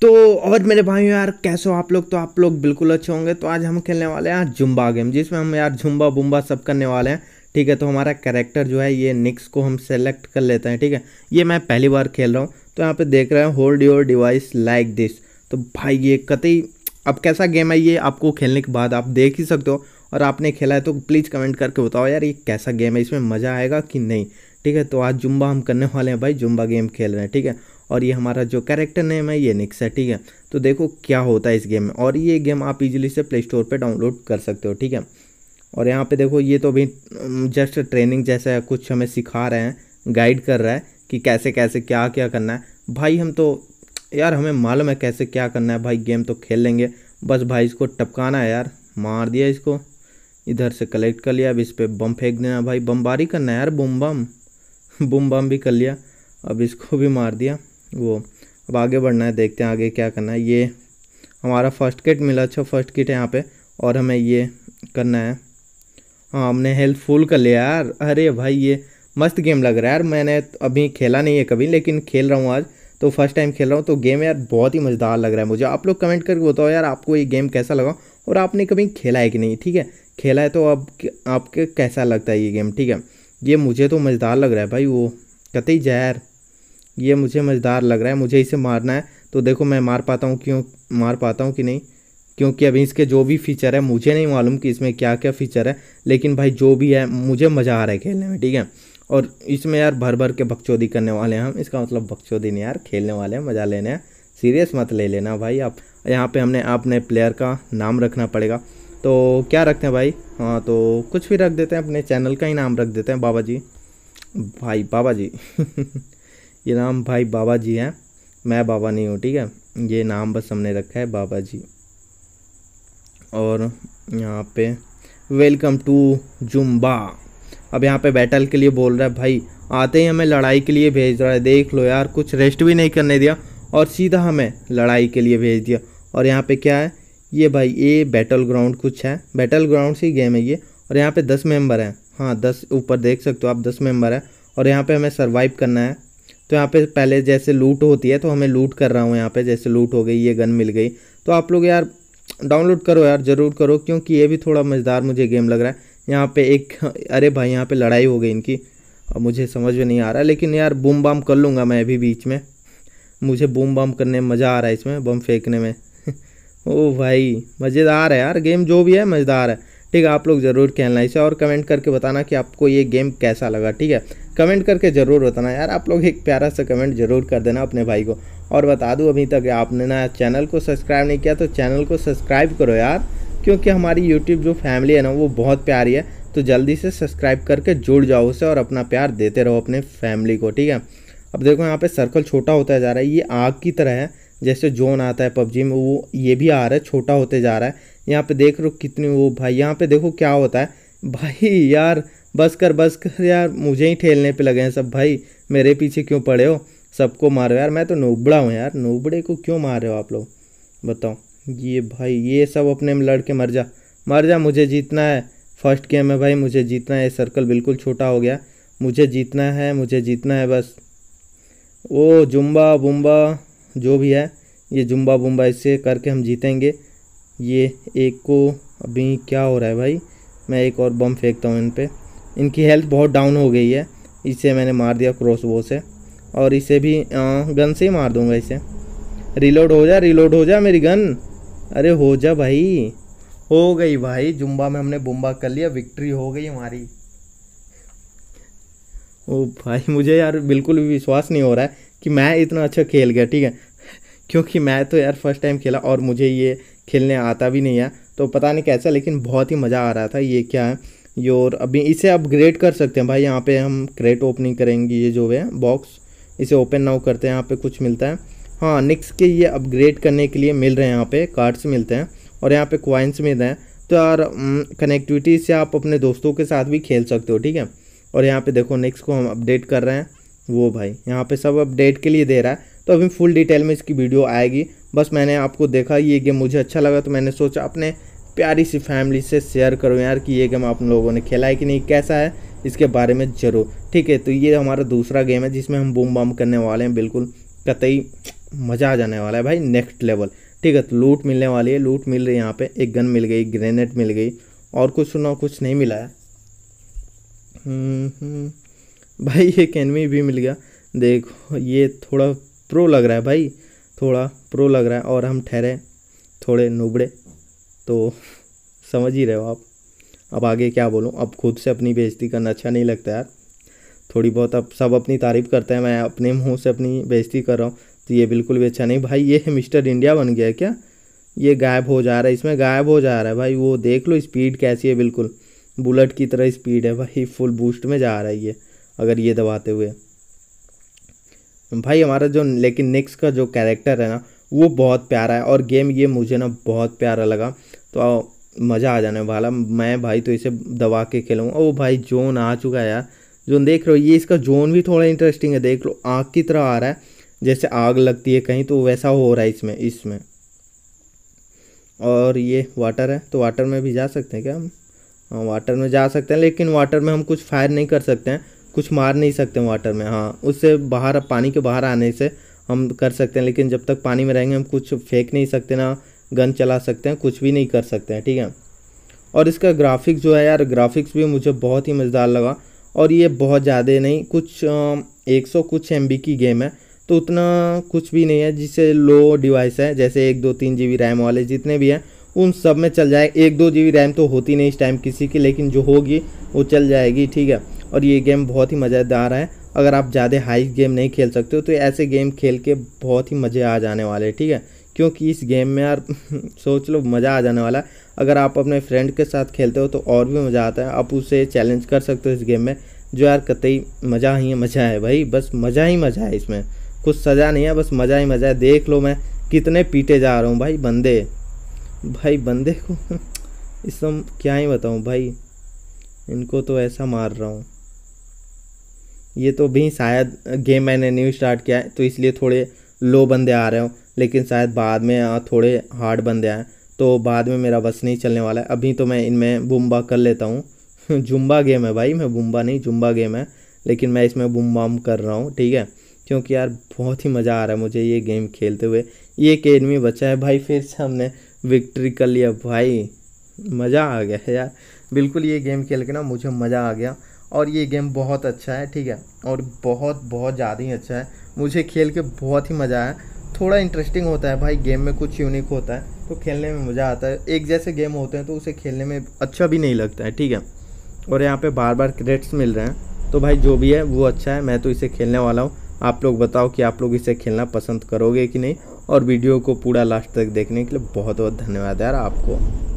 तो और मेरे भाई यार कैसे हो आप लोग तो आप लोग बिल्कुल अच्छे होंगे तो आज हम खेलने वाले हैं जुम्बा गेम जिसमें हम यार जुम्बा बुम्बा सब करने वाले हैं ठीक है तो हमारा कैरेक्टर जो है ये निक्स को हम सेलेक्ट कर लेते हैं ठीक है ये मैं पहली बार खेल रहा हूँ तो यहाँ पे देख रहे हैं hold your device like this तो भाई ये कतई अब कैसा गेम है ये आपको खेलने के बाद आप देख ही सकते हो और आपने खेला है तो प्लीज़ कमेंट करके बताओ यार ये कैसा गेम है इसमें मज़ा आएगा कि नहीं ठीक है तो आज जुम्बा हम करने वाले हैं भाई जुम्बा गेम खेल रहे हैं ठीक है और ये हमारा जो कैरेक्टर नेम है ये निक्स है ठीक है तो देखो क्या होता है इस गेम में और ये गेम आप इजीली से प्ले स्टोर पर डाउनलोड कर सकते हो ठीक है और यहाँ पे देखो ये तो अभी जस्ट ट्रेनिंग जैसा है कुछ हमें सिखा रहे हैं गाइड कर रहा है कि कैसे कैसे क्या क्या करना है भाई हम तो यार हमें मालूम है कैसे क्या करना है भाई गेम तो खेल लेंगे बस भाई इसको टपकाना है यार मार दिया इसको इधर से कलेक्ट कर लिया अब इस पर बम फेंक देना भाई बमबारी करना है यार बुम बम बुम बम भी कर लिया अब इसको भी मार दिया वो अब आगे बढ़ना है देखते हैं आगे क्या करना है ये हमारा फर्स्ट किट मिला अच्छा फर्स्ट किट है यहाँ पे और हमें ये करना है हाँ हमने हेल्थ फुल कर लिया यार अरे भाई ये मस्त गेम लग रहा है यार मैंने अभी खेला नहीं है कभी लेकिन खेल रहा हूँ आज तो फर्स्ट टाइम खेल रहा हूँ तो गेम यार बहुत ही मज़ेदार लग रहा है मुझे आप लोग कमेंट करके बताओ यार आपको ये गेम कैसा लगा और आपने कभी खेला है कि नहीं ठीक है खेला है तो अब आपके कैसा लगता है ये गेम ठीक है ये मुझे तो मज़ेदार लग रहा है भाई वो कतई जहर ये मुझे मज़ेदार लग रहा है मुझे इसे मारना है तो देखो मैं मार पाता हूँ क्यों मार पाता हूँ कि नहीं क्योंकि अभी इसके जो भी फीचर है मुझे नहीं मालूम कि इसमें क्या क्या फ़ीचर है लेकिन भाई जो भी है मुझे मज़ा आ रहा है खेलने में ठीक है और इसमें यार भर भर के बकचोदी करने वाले हैं हम इसका मतलब बकचोदी नहीं यार खेलने वाले हैं मज़ा लेने हैं सीरियस मत ले लेना भाई आप यहाँ पे हमने अपने प्लेयर का नाम रखना पड़ेगा तो क्या रखते हैं भाई हाँ तो कुछ भी रख देते हैं अपने चैनल का ही नाम रख देते हैं बाबा जी भाई बाबा जी ये नाम भाई बाबा जी हैं मैं बाबा नहीं हूँ ठीक है ये नाम बस हमने रखा है बाबा जी और यहाँ पे वेलकम टू जुम्बा अब यहाँ पे बैटल के लिए बोल रहा है भाई आते ही हमें लड़ाई के लिए भेज रहा है देख लो यार कुछ रेस्ट भी नहीं करने दिया और सीधा हमें लड़ाई के लिए भेज दिया और यहाँ पे क्या है ये भाई ये बैटल ग्राउंड कुछ है बैटल ग्राउंड से ही गेम है ये और यहाँ पे दस मेंबर हैं हाँ दस ऊपर देख सकते हो आप दस मेंबर हैं और यहाँ पे हमें सर्वाइव करना है तो यहाँ पे पहले जैसे लूट होती है तो हमें लूट कर रहा हूँ यहाँ पे जैसे लूट हो गई ये गन मिल गई तो आप लोग यार डाउनलोड करो यार ज़रूर करो क्योंकि ये भी थोड़ा मज़ेदार मुझे गेम लग रहा है यहाँ पे एक अरे भाई यहाँ पे लड़ाई हो गई इनकी और मुझे समझ में नहीं आ रहा लेकिन यार बूम बाम कर लूँगा मैं अभी बीच में मुझे बूम बाम करने में मज़ा आ रहा है इसमें बम फेंकने में ओ भाई मज़ेदार है यार गेम जो भी है मज़ेदार है ठीक है आप लोग ज़रूर खेलना इसे और कमेंट करके बताना कि आपको ये गेम कैसा लगा ठीक है कमेंट करके ज़रूर बताना यार आप लोग एक प्यारा सा कमेंट ज़रूर कर देना अपने भाई को और बता दूँ अभी तक आपने ना चैनल को सब्सक्राइब नहीं किया तो चैनल को सब्सक्राइब करो यार क्योंकि हमारी यूट्यूब जो फैमिली है ना वो बहुत प्यारी है तो जल्दी से सब्सक्राइब करके जुड़ जाओ उसे और अपना प्यार देते रहो अपने फैमिली को ठीक है अब देखो यहाँ पे सर्कल छोटा होता जा रहा है ये आग की तरह है जैसे जोन आता है पबजी में वो ये भी आ रहा है छोटा होते जा रहा है यहाँ पे देख रहे हो कितनी वो भाई यहाँ पे देखो क्या होता है भाई यार बस कर बस कर यार मुझे ही ठेलने पे लगे हैं सब भाई मेरे पीछे क्यों पड़े हो सबको मारो यार मैं तो नोबड़ा हूँ यार नोबड़े को क्यों मार रहे हो आप लोग बताओ ये भाई ये सब अपने में लड़ के मर जा मर जा मुझे जीतना है फर्स्ट गेम है भाई मुझे जीतना है सर्कल बिल्कुल छोटा हो गया मुझे जीतना है मुझे जीतना है बस वो जुम्बा बुम्बा जो भी है ये जुम्बा बुम्बा इससे करके हम जीतेंगे ये एक को अभी क्या हो रहा है भाई मैं एक और बम फेंकता हूँ इन पर इनकी हेल्थ बहुत डाउन हो गई है इसे मैंने मार दिया क्रॉस वो से और इसे भी गन से ही मार दूंगा इसे रिलोड हो जा रिलोड हो जा मेरी गन अरे हो जा भाई हो गई भाई जुम्बा में हमने बुम्बा कर लिया विक्ट्री हो गई हमारी ओ भाई मुझे यार बिल्कुल भी विश्वास नहीं हो रहा है कि मैं इतना अच्छा खेल गया ठीक है क्योंकि मैं तो यार फर्स्ट टाइम खेला और मुझे ये खेलने आता भी नहीं है तो पता नहीं कैसा लेकिन बहुत ही मज़ा आ रहा था ये क्या है ये और अभी इसे अपग्रेड कर सकते हैं भाई यहाँ पे हम क्रेट ओपनिंग करेंगे ये जो है बॉक्स इसे ओपन नाउ करते हैं यहाँ पे कुछ मिलता है हाँ निक्स के ये अपग्रेड करने के लिए मिल रहे हैं यहाँ पे कार्ड्स मिलते हैं और यहाँ पे क्वाइंस मिल रहे हैं तो यार कनेक्टिविटी से आप अपने दोस्तों के साथ भी खेल सकते हो ठीक है और यहाँ पे देखो नेक्स्ट को हम अपडेट कर रहे हैं वो भाई यहाँ पे सब अपडेट के लिए दे रहा है तो अभी फुल डिटेल में इसकी वीडियो आएगी बस मैंने आपको देखा ये गेम मुझे अच्छा लगा तो मैंने सोचा अपने प्यारी सी फैमिली से शेयर करो यार कि ये गेम आप लोगों ने खेला है कि नहीं कैसा है इसके बारे में ज़रूर ठीक है तो ये हमारा दूसरा गेम है जिसमें हम बूम बम करने वाले हैं बिल्कुल कतई मज़ा आ जाने वाला है भाई नेक्स्ट लेवल ठीक है तो लूट मिलने वाली है लूट मिल रही है यहाँ पे एक गन मिल गई ग्रेनेड मिल गई और कुछ सुना कुछ नहीं मिला है हम्म, हम्म, भाई एक एनमी भी मिल गया देखो ये थोड़ा प्रो लग रहा है भाई थोड़ा प्रो लग रहा है और हम ठहरे थोड़े नुबड़े तो समझ ही रहे हो आप अब आगे क्या बोलूँ अब खुद से अपनी बेइज्जती करना अच्छा नहीं लगता यार थोड़ी बहुत अब सब अपनी तारीफ़ करते हैं मैं अपने मुँह से अपनी बेइज्जती कर रहा हूँ तो ये बिल्कुल भी अच्छा नहीं भाई ये मिस्टर इंडिया बन गया है क्या ये गायब हो जा रहा है इसमें गायब हो जा रहा है भाई वो देख लो स्पीड कैसी है बिल्कुल बुलेट की तरह स्पीड है भाई फुल बूस्ट में जा रहा है ये अगर ये दबाते हुए भाई हमारा जो लेकिन निक्स का जो कैरेक्टर है ना वो बहुत प्यारा है और गेम ये मुझे ना बहुत प्यारा लगा तो मज़ा आ जाने वाला मैं भाई तो इसे दबा के खेलूँगा ओ भाई जोन आ चुका है यार जोन देख रहे हो ये इसका जोन भी थोड़ा इंटरेस्टिंग है देख लो आग की तरह आ रहा है जैसे आग लगती है कहीं तो वैसा हो रहा है इसमें इसमें और ये वाटर है तो वाटर में भी जा सकते हैं क्या हम वाटर हाँ, में जा सकते हैं लेकिन वाटर में हम कुछ फायर नहीं कर सकते हैं कुछ मार नहीं सकते वाटर में हाँ उससे बाहर पानी के बाहर आने से हम कर सकते हैं लेकिन जब तक पानी में रहेंगे हम कुछ फेंक नहीं सकते ना गन चला सकते हैं कुछ भी नहीं कर सकते हैं ठीक है और इसका ग्राफिक्स जो है यार ग्राफिक्स भी मुझे बहुत ही मज़ेदार लगा और ये बहुत ज़्यादा नहीं कुछ एक सौ कुछ एम की गेम है तो उतना कुछ भी नहीं है जिसे लो डिवाइस है जैसे एक दो तीन जी रैम वाले जितने भी हैं उन सब में चल जाए एक दो जी रैम तो होती नहीं इस टाइम किसी की लेकिन जो होगी वो चल जाएगी ठीक है और ये गेम बहुत ही मज़ेदार है अगर आप ज़्यादा हाई गेम नहीं खेल सकते हो तो ऐसे गेम खेल के बहुत ही मज़े आ जाने वाले ठीक है क्योंकि इस गेम में यार सोच लो मज़ा आ जाने वाला है अगर आप अपने फ्रेंड के साथ खेलते हो तो और भी मज़ा आता है आप उसे चैलेंज कर सकते हो इस गेम में जो यार कतई मज़ा ही मज़ा है भाई बस मज़ा ही मज़ा है इसमें कुछ सज़ा नहीं है बस मज़ा ही मज़ा है देख लो मैं कितने पीटे जा रहा हूँ भाई बंदे भाई बंदे को इस समय क्या ही बताऊँ भाई इनको तो ऐसा मार रहा हूँ ये तो भी शायद गेम मैंने न्यू स्टार्ट किया है तो इसलिए थोड़े लो बंदे आ रहे हो लेकिन शायद बाद में हाँ, थोड़े हार्ड बंदे आए तो बाद में मेरा बस नहीं चलने वाला है अभी तो मैं इनमें बुम्बा कर लेता हूँ जुम्बा गेम है भाई मैं बुम्बा नहीं जुम्बा गेम है लेकिन मैं इसमें बुम्बा कर रहा हूँ ठीक है क्योंकि यार बहुत ही मज़ा आ रहा है मुझे ये गेम खेलते हुए ये एक एडमी बचा है भाई फिर से हमने विक्ट्री कर लिया भाई मज़ा आ गया है यार बिल्कुल ये गेम खेल के ना मुझे मज़ा आ गया और ये गेम बहुत अच्छा है ठीक है और बहुत बहुत ज़्यादा ही अच्छा है मुझे खेल के बहुत ही मज़ा आया थोड़ा इंटरेस्टिंग होता है भाई गेम में कुछ यूनिक होता है तो खेलने में मज़ा आता है एक जैसे गेम होते हैं तो उसे खेलने में अच्छा भी नहीं लगता है ठीक है और यहाँ पर बार बार क्रेडिट्स मिल रहे हैं तो भाई जो भी है वो अच्छा है मैं तो इसे खेलने वाला हूँ आप लोग बताओ कि आप लोग इसे खेलना पसंद करोगे कि नहीं और वीडियो को पूरा लास्ट तक देखने के लिए बहुत बहुत धन्यवाद यार आपको